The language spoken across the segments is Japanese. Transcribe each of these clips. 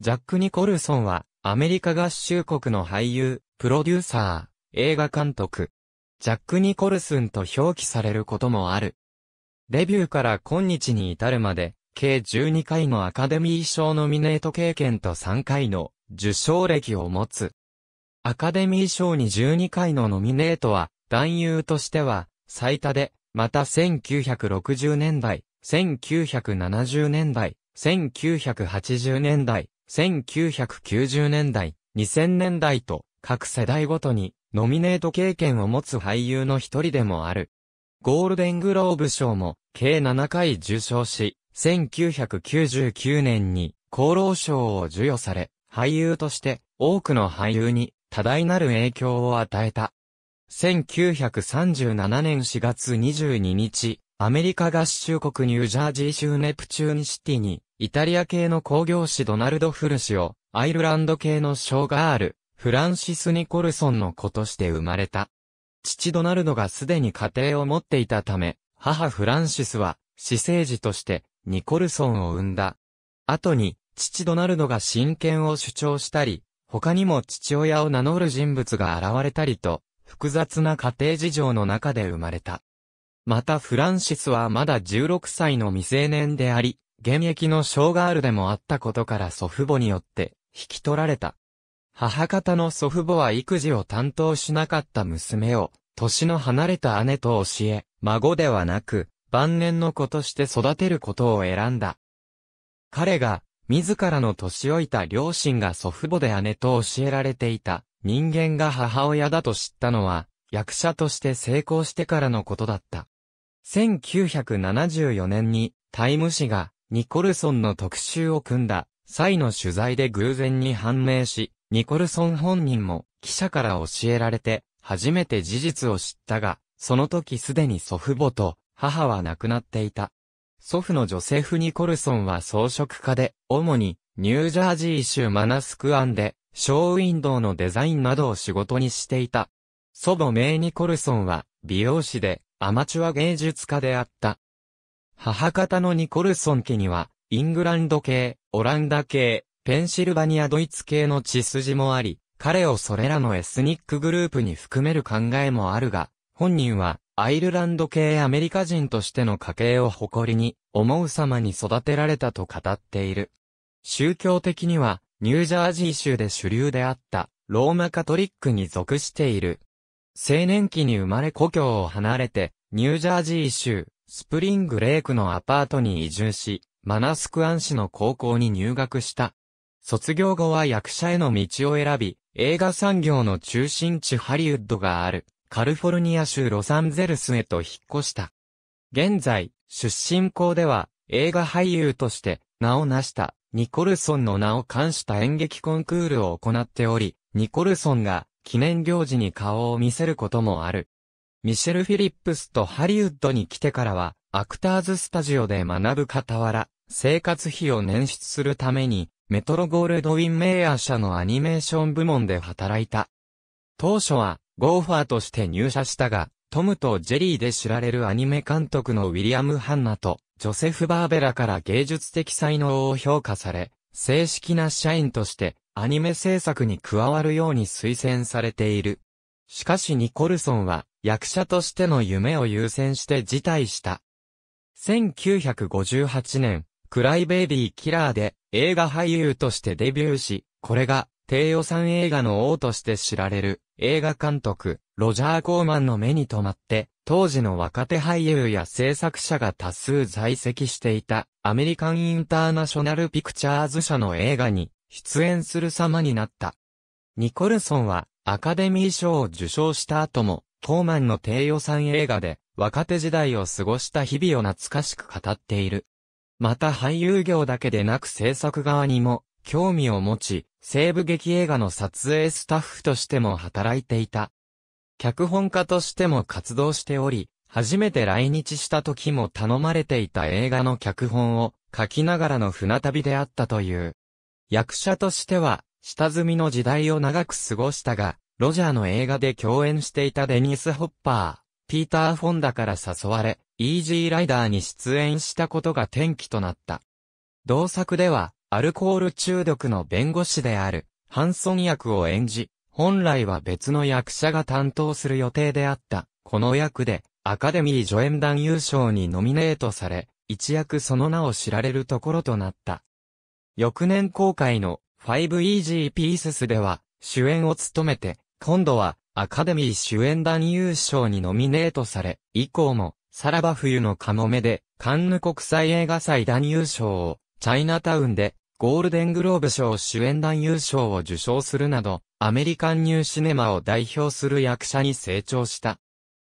ジャック・ニコルソンは、アメリカ合衆国の俳優、プロデューサー、映画監督、ジャック・ニコルソンと表記されることもある。デビューから今日に至るまで、計12回のアカデミー賞ノミネート経験と3回の受賞歴を持つ。アカデミー賞に12回のノミネートは、男優としては最多で、また1960年代、1970年代、1980年代、1990年代、2000年代と各世代ごとにノミネート経験を持つ俳優の一人でもある。ゴールデングローブ賞も計7回受賞し、1999年に厚労賞を授与され、俳優として多くの俳優に多大なる影響を与えた。1937年4月22日、アメリカ合衆国ニュージャージー州ネプチューンシティに、イタリア系の工業士ドナルド・フルシオ、アイルランド系のショーガール、フランシス・ニコルソンの子として生まれた。父ドナルドがすでに家庭を持っていたため、母フランシスは、私生児として、ニコルソンを産んだ。後に、父ドナルドが親権を主張したり、他にも父親を名乗る人物が現れたりと、複雑な家庭事情の中で生まれた。またフランシスはまだ16歳の未成年であり、現役の小ガールでもあったことから祖父母によって引き取られた。母方の祖父母は育児を担当しなかった娘を、年の離れた姉と教え、孫ではなく、晩年の子として育てることを選んだ。彼が、自らの年老いた両親が祖父母で姉と教えられていた、人間が母親だと知ったのは、役者として成功してからのことだった。1974年にタイム誌がニコルソンの特集を組んだ際の取材で偶然に判明し、ニコルソン本人も記者から教えられて初めて事実を知ったが、その時すでに祖父母と母は亡くなっていた。祖父のジョセフ・ニコルソンは装飾家で、主にニュージャージー州マナスクアンで、ショーウィンドウのデザインなどを仕事にしていた。祖母メイ・ニコルソンは美容師でアマチュア芸術家であった。母方のニコルソン家には、イングランド系、オランダ系、ペンシルバニアドイツ系の血筋もあり、彼をそれらのエスニックグループに含める考えもあるが、本人は、アイルランド系アメリカ人としての家系を誇りに、思う様に育てられたと語っている。宗教的には、ニュージャージー州で主流であった、ローマカトリックに属している。青年期に生まれ故郷を離れて、ニュージャージー州、スプリングレイクのアパートに移住し、マナスクアン市の高校に入学した。卒業後は役者への道を選び、映画産業の中心地ハリウッドがある、カルフォルニア州ロサンゼルスへと引っ越した。現在、出身校では、映画俳優として名を成したニコルソンの名を冠した演劇コンクールを行っており、ニコルソンが記念行事に顔を見せることもある。ミシェル・フィリップスとハリウッドに来てからは、アクターズスタジオで学ぶ傍ら、生活費を捻出するために、メトロゴールドウィンメイヤー社のアニメーション部門で働いた。当初は、ゴーファーとして入社したが、トムとジェリーで知られるアニメ監督のウィリアム・ハンナと、ジョセフ・バーベラから芸術的才能を評価され、正式な社員として、アニメ制作に加わるように推薦されている。しかしニコルソンは役者としての夢を優先して辞退した。1958年、クライベイビーキラーで映画俳優としてデビューし、これが低予算映画の王として知られる映画監督、ロジャー・コーマンの目に留まって、当時の若手俳優や制作者が多数在籍していたアメリカン・インターナショナル・ピクチャーズ社の映画に出演する様になった。ニコルソンはアカデミー賞を受賞した後も、トーマンの低予算映画で若手時代を過ごした日々を懐かしく語っている。また俳優業だけでなく制作側にも興味を持ち、西部劇映画の撮影スタッフとしても働いていた。脚本家としても活動しており、初めて来日した時も頼まれていた映画の脚本を書きながらの船旅であったという。役者としては、下積みの時代を長く過ごしたが、ロジャーの映画で共演していたデニス・ホッパー、ピーター・フォンダから誘われ、イージーライダーに出演したことが転機となった。同作では、アルコール中毒の弁護士である、ハンソン役を演じ、本来は別の役者が担当する予定であった。この役で、アカデミー助演団優勝にノミネートされ、一躍その名を知られるところとなった。翌年公開の 5Easy Pieces では主演を務めて、今度はアカデミー主演男優賞にノミネートされ、以降もさらば冬のカモメでカンヌ国際映画祭男優賞を、チャイナタウンでゴールデングローブ賞主演男優賞を受賞するなど、アメリカンニューシネマを代表する役者に成長した。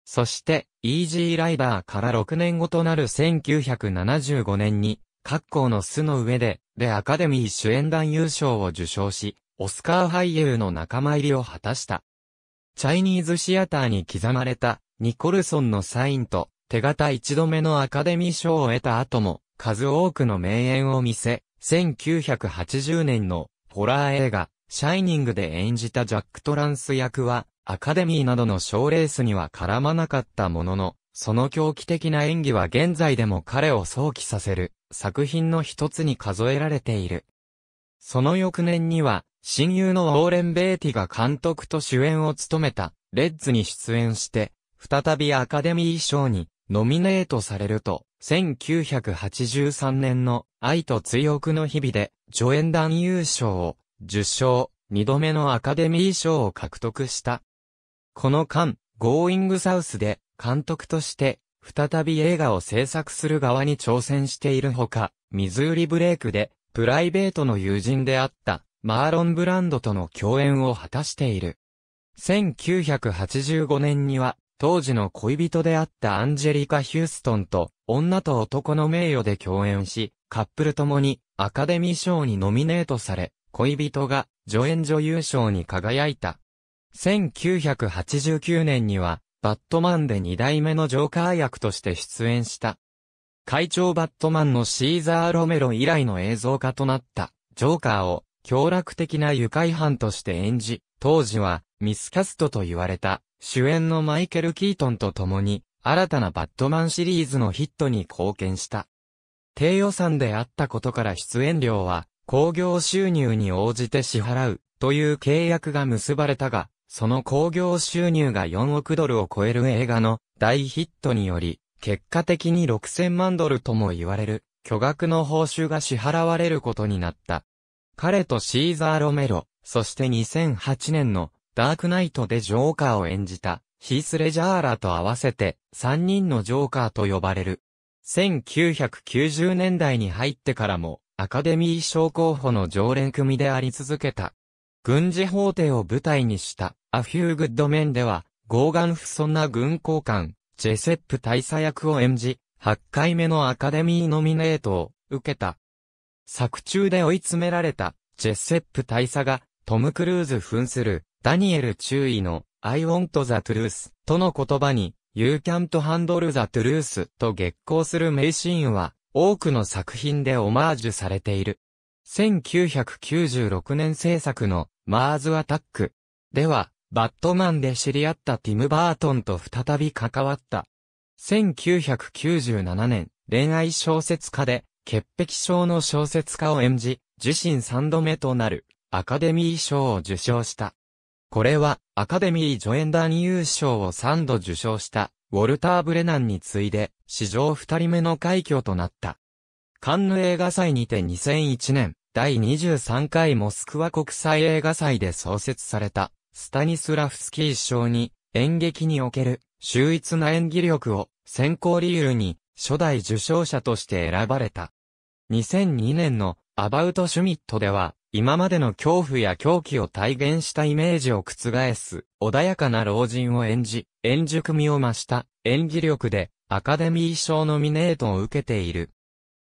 そして、イージーライダーから6年後となる1975年に、各校の巣の上で、でアカデミー主演男優賞を受賞し、オスカー俳優の仲間入りを果たした。チャイニーズシアターに刻まれた、ニコルソンのサインと、手形一度目のアカデミー賞を得た後も、数多くの名演を見せ、1980年の、ホラー映画、シャイニングで演じたジャック・トランス役は、アカデミーなどの賞レースには絡まなかったものの、その狂気的な演技は現在でも彼を想起させる。作品の一つに数えられている。その翌年には、親友のウォーレン・ベーティが監督と主演を務めた、レッズに出演して、再びアカデミー賞にノミネートされると、1983年の愛と追憶の日々で、助演男優賞を受賞、二度目のアカデミー賞を獲得した。この間、ゴーイングサウスで監督として再び映画を制作する側に挑戦しているほか、ミズーリブレイクで、プライベートの友人であった、マーロン・ブランドとの共演を果たしている。1985年には、当時の恋人であったアンジェリカ・ヒューストンと、女と男の名誉で共演し、カップルともに、アカデミー賞にノミネートされ、恋人が、助演女優賞に輝いた。1989年には、バットマンで2代目のジョーカー役として出演した。会長バットマンのシーザー・ロメロ以来の映像化となった、ジョーカーを、強楽的な愉快犯として演じ、当時は、ミスキャストと言われた、主演のマイケル・キートンと共に、新たなバットマンシリーズのヒットに貢献した。低予算であったことから出演料は、興行収入に応じて支払う、という契約が結ばれたが、その興行収入が4億ドルを超える映画の大ヒットにより、結果的に6000万ドルとも言われる巨額の報酬が支払われることになった。彼とシーザー・ロメロ、そして2008年のダークナイトでジョーカーを演じたヒース・レジャーラと合わせて3人のジョーカーと呼ばれる。1990年代に入ってからもアカデミー賞候補の常連組であり続けた。軍事法廷を舞台にした、アフュー・グッドメンでは、ゴーガン・な軍交官、ジェセップ大佐役を演じ、8回目のアカデミーノミネートを受けた。作中で追い詰められた、ジェセップ大佐が、トム・クルーズ扮する、ダニエル注意の、I want the truth との言葉に、You can't handle the truth と激光する名シーンは、多くの作品でオマージュされている。1996年制作のマーズ・アタックでは、バットマンで知り合ったティム・バートンと再び関わった。1997年、恋愛小説家で、潔癖症の小説家を演じ、自身3度目となる、アカデミー賞を受賞した。これは、アカデミー助演男優賞を3度受賞した、ウォルター・ブレナンに次いで、史上2人目の快挙となった。カンヌ映画祭にて2001年、第23回モスクワ国際映画祭で創設された、スタニスラフスキー賞に、演劇における、秀逸な演技力を、選考理由に、初代受賞者として選ばれた。2002年の、アバウトシュミットでは、今までの恐怖や狂気を体現したイメージを覆す、穏やかな老人を演じ、演熟味を増した演技力で、アカデミー賞ノミネートを受けている。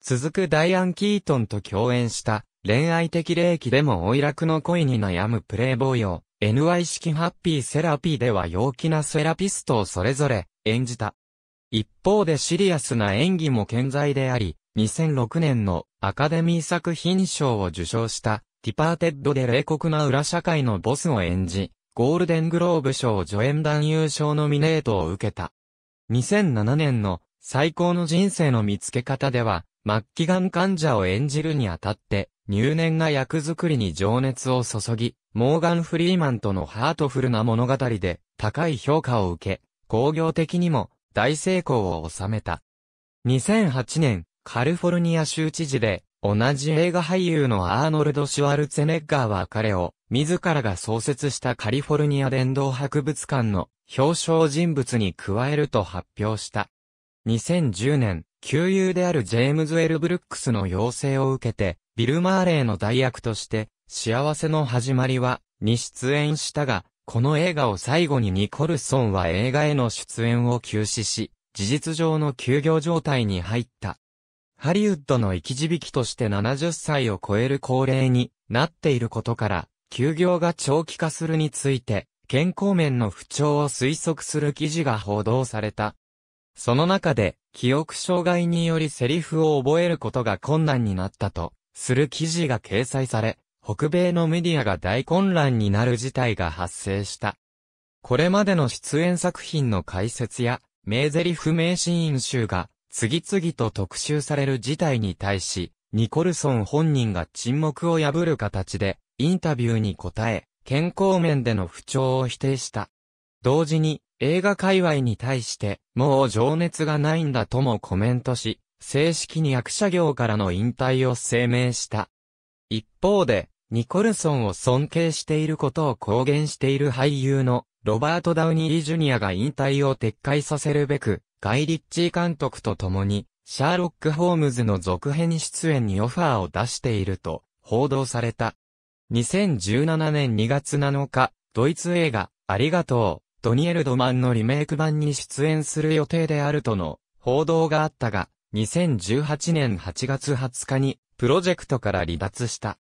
続くダイアン・キートンと共演した、恋愛的霊気でもおいらくの恋に悩むプレイボーイを NY 式ハッピーセラピーでは陽気なセラピストをそれぞれ演じた。一方でシリアスな演技も健在であり、2006年のアカデミー作品賞を受賞したティパーテッドで冷酷な裏社会のボスを演じ、ゴールデングローブ賞助演男優賞ノミネートを受けた。2007年の最高の人生の見つけ方では、末期がん患者を演じるにあたって、入念な役作りに情熱を注ぎ、モーガン・フリーマンとのハートフルな物語で高い評価を受け、工業的にも大成功を収めた。2008年、カリフォルニア州知事で、同じ映画俳優のアーノルド・シュワルツェネッガーは彼を、自らが創設したカリフォルニア伝道博物館の表彰人物に加えると発表した。2010年、旧友であるジェームズ・エル・ブルックスの要請を受けて、ビル・マーレーの代役として、幸せの始まりは、に出演したが、この映画を最後にニコルソンは映画への出演を休止し、事実上の休業状態に入った。ハリウッドの生き字引として70歳を超える高齢になっていることから、休業が長期化するについて、健康面の不調を推測する記事が報道された。その中で、記憶障害によりセリフを覚えることが困難になったと、する記事が掲載され、北米のメディアが大混乱になる事態が発生した。これまでの出演作品の解説や、名台詞名シーン集が、次々と特集される事態に対し、ニコルソン本人が沈黙を破る形で、インタビューに答え、健康面での不調を否定した。同時に、映画界隈に対して、もう情熱がないんだともコメントし、正式に役者業からの引退を声明した。一方で、ニコルソンを尊敬していることを公言している俳優のロバート・ダウニー・ジュニアが引退を撤回させるべく、ガイ・リッチー監督と共に、シャーロック・ホームズの続編出演にオファーを出していると報道された。2017年2月7日、ドイツ映画、ありがとう、ドニエル・ドマンのリメイク版に出演する予定であるとの報道があったが、2018年8月20日にプロジェクトから離脱した。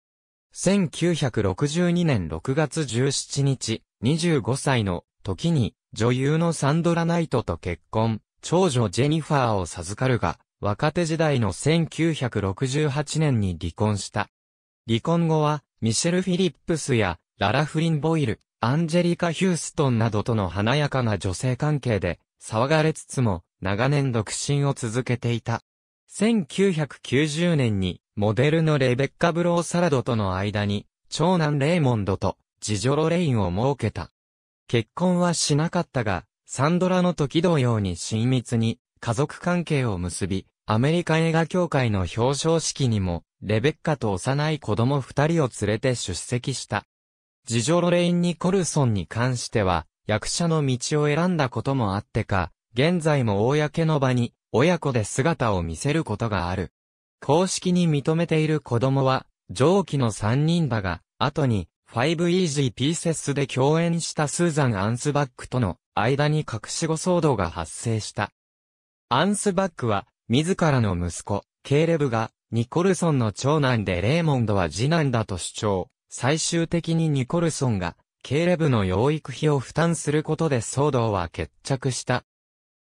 1962年6月17日、25歳の時に女優のサンドラ・ナイトと結婚、長女ジェニファーを授かるが、若手時代の1968年に離婚した。離婚後は、ミシェル・フィリップスや、ララ・フリン・ボイル、アンジェリカ・ヒューストンなどとの華やかな女性関係で、騒がれつつも、長年独身を続けていた。1990年に、モデルのレベッカ・ブロー・サラドとの間に、長男レイモンドと、ジジョロ・レインを設けた。結婚はしなかったが、サンドラの時同様に親密に、家族関係を結び、アメリカ映画協会の表彰式にも、レベッカと幼い子供二人を連れて出席した。ジジョロ・レイン・ニコルソンに関しては、役者の道を選んだこともあってか、現在も公の場に親子で姿を見せることがある。公式に認めている子供は、上記の3人だが、後に、5 Easy Pieces で共演したスーザン・アンスバックとの間に隠し子騒動が発生した。アンスバックは、自らの息子、ケーレブが、ニコルソンの長男でレーモンドは次男だと主張。最終的にニコルソンが、ケーレブの養育費を負担することで騒動は決着した。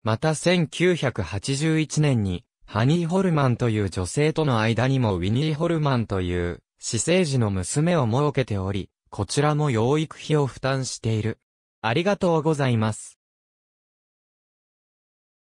また1981年に、ハニー・ホルマンという女性との間にもウィニー・ホルマンという、私生児の娘を設けており、こちらも養育費を負担している。ありがとうございます。